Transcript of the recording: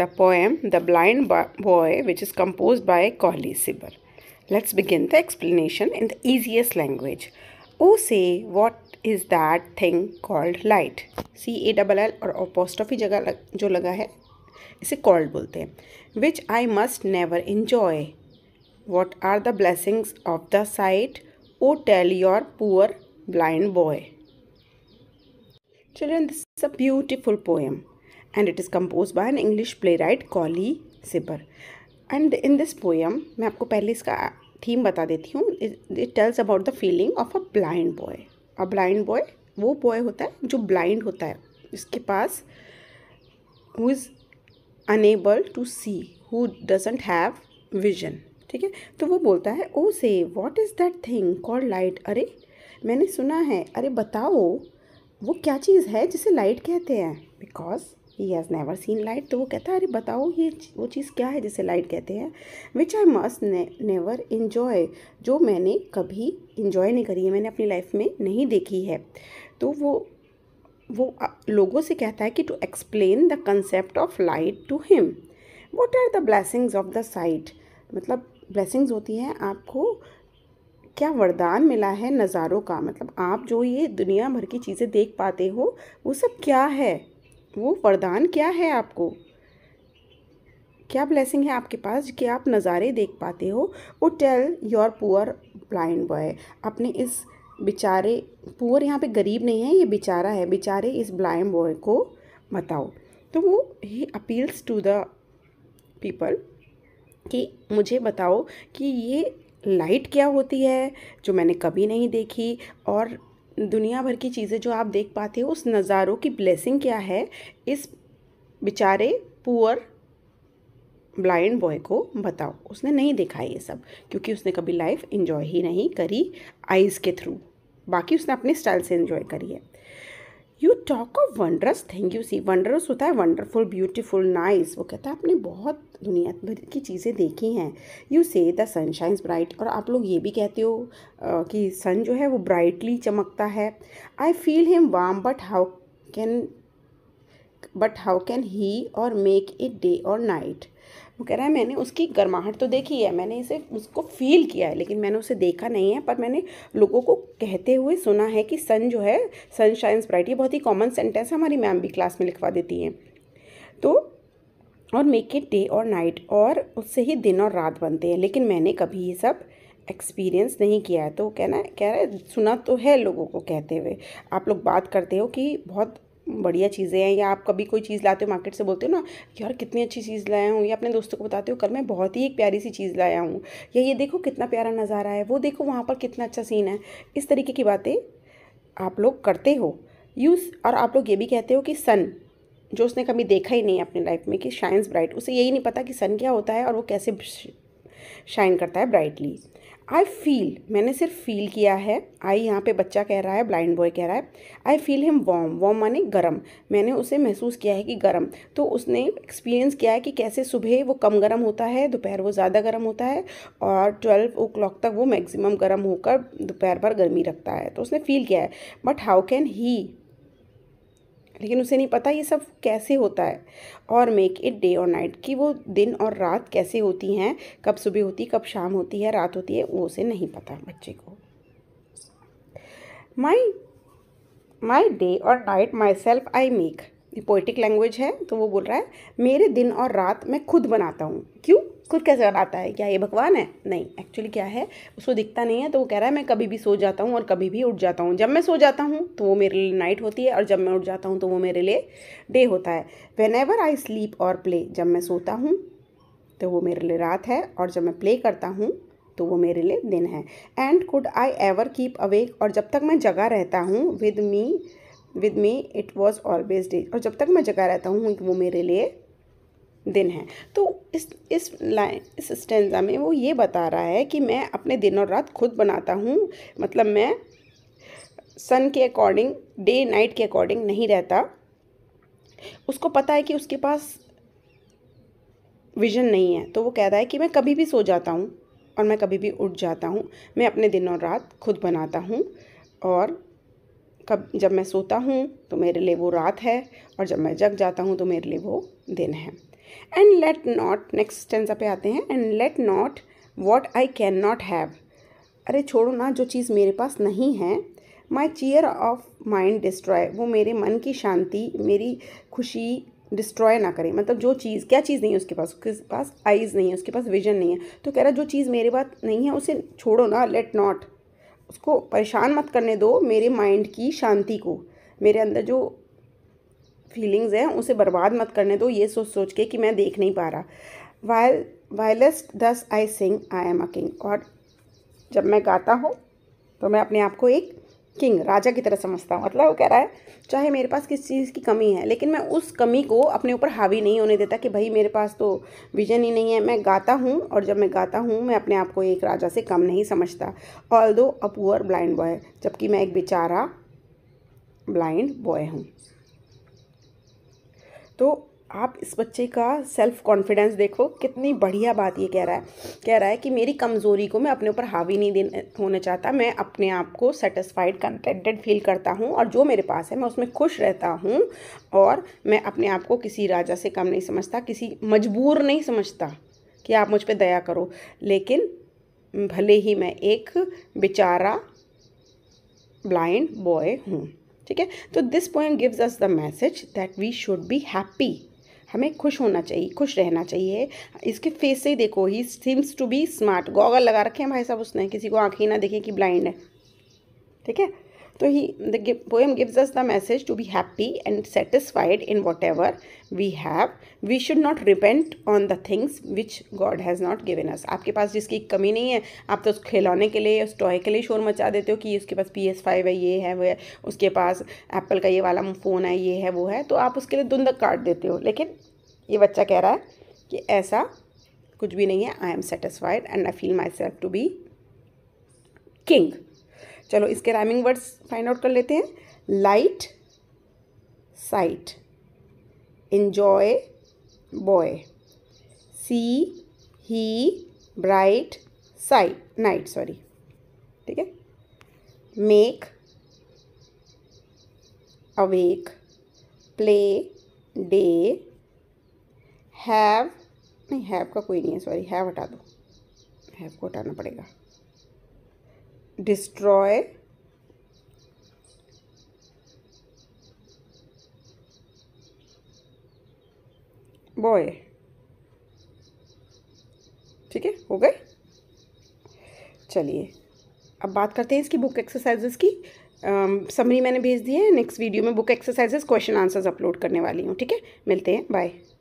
the poem The Blind Boy, which is composed by Kohli Sibar. Let's begin the explanation in the easiest language. O say, what is that thing called light? C A double L or apostrophe जगह जो लगा है इसे called बोलते हैं Which I must never enjoy. What are the blessings of the sight? O tell your poor blind boy. Children, this is a beautiful poem. It is compose by an English playwright Colley Cibber and in this poem मैं आपको पहले इसका theme बता देती हूँ it tells about the feeling of a blind boy a blind boy वो boy होता है जो ब्लाइंड होता है इसके पास who is unable to see who doesn't have vision ठीक है तो वो बोलता है O say what is that thing call light अरे मैंने सुना है अरे बताओ वो क्या चीज़ है जिसे लाइट कहते हैं because he has never seen light तो वो कहता है अरे बताओ ये वो चीज़ क्या है जिसे लाइट कहते हैं which I must never enjoy जो मैंने कभी इन्जॉय नहीं करी है मैंने अपनी लाइफ में नहीं देखी है तो वो वो लोगों से कहता है कि to explain the concept of light to him what are the blessings of the sight मतलब ब्लैसिंग्स होती हैं आपको क्या वरदान मिला है नज़ारों का मतलब आप जो ये दुनिया भर की चीज़ें देख पाते हो वो सब क्या है वो वरदान क्या है आपको क्या ब्लेसिंग है आपके पास कि आप नज़ारे देख पाते हो वो tell your poor blind boy अपने इस बेचारे पुअर यहाँ पे गरीब नहीं है ये बेचारा है बेचारे इस ब्लाइंड बॉय को बताओ तो वो ही अपील्स टू द पीपल कि मुझे बताओ कि ये लाइट क्या होती है जो मैंने कभी नहीं देखी और दुनिया भर की चीज़ें जो आप देख पाते हो उस नज़ारों की ब्लेसिंग क्या है इस बेचारे पुअर ब्लाइंड बॉय को बताओ उसने नहीं देखा ये सब क्योंकि उसने कभी लाइफ इन्जॉय ही नहीं करी आइज़ के थ्रू बाकी उसने अपने स्टाइल से इन्जॉय करी है you talk of wondrous thing you see wondrous होता है वंडरफुल ब्यूटीफुल नाइस वो कहता है आपने बहुत दुनिया भर की चीज़ें देखी हैं यू से द सन शाइन्स ब्राइट और आप लोग ये भी कहते हो कि सन जो है वो ब्राइटली चमकता है I feel him warm but how can but how can he or make it day or night वो कह रहा है मैंने उसकी गर्माहट तो देखी है मैंने इसे उसको फील किया है लेकिन मैंने उसे देखा नहीं है पर मैंने लोगों को कहते हुए सुना है कि सन जो है सनशाइन स्प्राइट ये बहुत ही कॉमन सेंटेंस है हमारी मैम भी क्लास में लिखवा देती हैं तो or make it day or night और उससे ही दिन और रात बनते हैं लेकिन मैंने कभी ये सब एक्सपीरियंस नहीं किया है तो कहना कह रहा है सुना तो है लोगों को कहते हुए आप लोग बात करते हो कि बहुत बढ़िया चीज़ें हैं या आप कभी कोई चीज़ लाते हो मार्केट से बोलते हो ना यार कितनी अच्छी चीज़ लाया हूँ या अपने दोस्तों को बताते हो कल मैं बहुत ही एक प्यारी सी चीज़ लाया हूँ या ये देखो कितना प्यारा नज़ारा है वो देखो वहाँ पर कितना अच्छा सीन है इस तरीके की बातें आप लोग करते हो यूज़ और आप लोग ये भी कहते हो कि सन जो उसने कभी देखा ही नहीं अपनी लाइफ में कि शाइन्स ब्राइट उसे यही नहीं पता कि सन क्या होता है और वो कैसे शाइन करता है ब्राइटली आई फील मैंने सिर्फ फील किया है आई यहाँ पे बच्चा कह रहा है ब्लाइंड बॉय कह रहा है I feel him warm warm माने गर्म मैंने उसे महसूस किया है कि गर्म तो उसने एक्सपीरियंस किया है कि कैसे सुबह वो कम गर्म होता है दोपहर वो ज़्यादा गर्म होता है और ट्वेल्व ओ क्लाक तक वो मैक्सिमम गर्म होकर दोपहर भर गर्मी रखता है तो उसने फील किया है बट हाउ कैन ही लेकिन उसे नहीं पता ये सब कैसे होता है or make it day or night कि वो दिन और रात कैसे होती हैं कब सुबह होती कब शाम होती है रात होती है वो उसे नहीं पता बच्चे को my my day or night myself I make poetic language है तो वो बोल रहा है मेरे दिन और रात मैं खुद बनाता हूँ क्यों खुद कैसे बनाता है क्या ये भगवान है नहीं एक्चुअली क्या है उसको दिखता नहीं है तो वो कह रहा है मैं कभी भी सो जाता हूँ और कभी भी उठ जाता हूँ जब मैं सो जाता हूँ तो वो मेरे लिए नाइट होती है और जब मैं उठ जाता हूँ तो वो मेरे लिए डे होता है whenever I sleep or play जब मैं सोता हूँ तो वो मेरे लिए रात है और जब मैं प्ले करता हूँ तो वो मेरे लिए दिन है and could I ever keep awake और जब तक मैं जगा रहता हूँ with me with me it was always day और जब तक मैं जगा रहता हूँ वो मेरे लिए दिन है तो इस इस लाइन इस स्टेंजा में वो ये बता रहा है कि मैं अपने दिन और रात खुद बनाता हूँ मतलब मैं सन के अकॉर्डिंग डे नाइट के अकॉर्डिंग नहीं रहता उसको पता है कि उसके पास विजन नहीं है तो वो कहता है कि मैं कभी भी सो जाता हूँ और मैं कभी भी उठ जाता हूँ मैं अपने दिन और रात खुद बनाता हूँ और कब जब मैं सोता हूँ तो मेरे लिए वो रात है और जब मैं जग जाता हूँ तो मेरे लिए वो दिन है and let not next stanza पे आते हैं and let not what I can not have अरे छोड़ो ना जो चीज़ मेरे पास नहीं है my cheer of mind destroy वो मेरे मन की शांति मेरी खुशी डिस्ट्रॉय ना करें मतलब जो चीज़ क्या चीज़ नहीं है उसके पास उसके पास आइज़ नहीं है उसके पास विजन नहीं है तो कह रहा जो चीज़ मेरे पास नहीं है उसे छोड़ो ना लेट नॉट उसको परेशान मत करने दो मेरे माइंड की शांति को मेरे अंदर जो फीलिंग्स हैं उसे बर्बाद मत करने दो ये सोच सोच के कि मैं देख नहीं पा रहा वायल वायलेस्ट दस आई सिंग आई एम अ किंग और जब मैं गाता हूँ तो मैं अपने आप को एक किंग राजा की तरह समझता हूँ मतलब वो कह रहा है चाहे मेरे पास किस चीज़ की कमी है लेकिन मैं उस कमी को अपने ऊपर हावी नहीं होने देता कि भाई मेरे पास तो विजन ही नहीं है मैं गाता हूँ और जब मैं गाता हूँ मैं अपने आप को एक राजा से कम नहीं समझता ऑल दो अ पुअर ब्लाइंड बॉय जबकि मैं एक बेचारा ब्लाइंड बॉय हूँ तो आप इस बच्चे का सेल्फ कॉन्फिडेंस देखो कितनी बढ़िया बात ये कह रहा है कह रहा है कि मेरी कमज़ोरी को मैं अपने ऊपर हावी नहीं देने होना चाहता मैं अपने आप को सेटिस्फाइड कंटेंटेड फील करता हूँ और जो मेरे पास है मैं उसमें खुश रहता हूँ और मैं अपने आप को किसी राजा से कम नहीं समझता किसी मजबूर नहीं समझता कि आप मुझ पर दया करो लेकिन भले ही मैं एक बेचारा ब्लाइंड बॉय हूँ ठीक है तो this poem gives us the message that we should be happy हमें खुश होना चाहिए खुश रहना चाहिए इसके फेस से ही देखो ही seems to be smart goggle लगा रखे हैं भाई साहब उसने किसी को आँखें ना देखें कि ब्लाइंड है ठीक है ही the poem gives us the message to be happy and satisfied in whatever we have we should not repent on the things which God has not given us आपके पास जिसकी कमी नहीं है आप तो उस खिलौने के लिए उस टॉय के लिए शोर मचा देते हो कि उसके पास पी एस फाइव है ये है वो है उसके पास एप्पल का ये वाला फ़ोन है ये है वो है तो आप उसके लिए धुंधक काट देते हो लेकिन ये बच्चा कह रहा है कि ऐसा कुछ भी नहीं है I am satisfied and I feel myself to be king चलो इसके राइमिंग वर्ड्स फाइंड आउट कर लेते हैं light sight enjoy boy see he bright sight night sorry ठीक है make awake play day have नहीं हैव का कोई नहीं है सॉरी हैव हटा दो हैव को हटाना पड़ेगा destroy बॉय ठीक है हो गए चलिए अब बात करते हैं इसकी बुक एक्सरसाइजेस की समरी मैंने भेज दी है नेक्स्ट वीडियो में book exercises question answers upload करने वाली हूँ ठीक है मिलते हैं बाय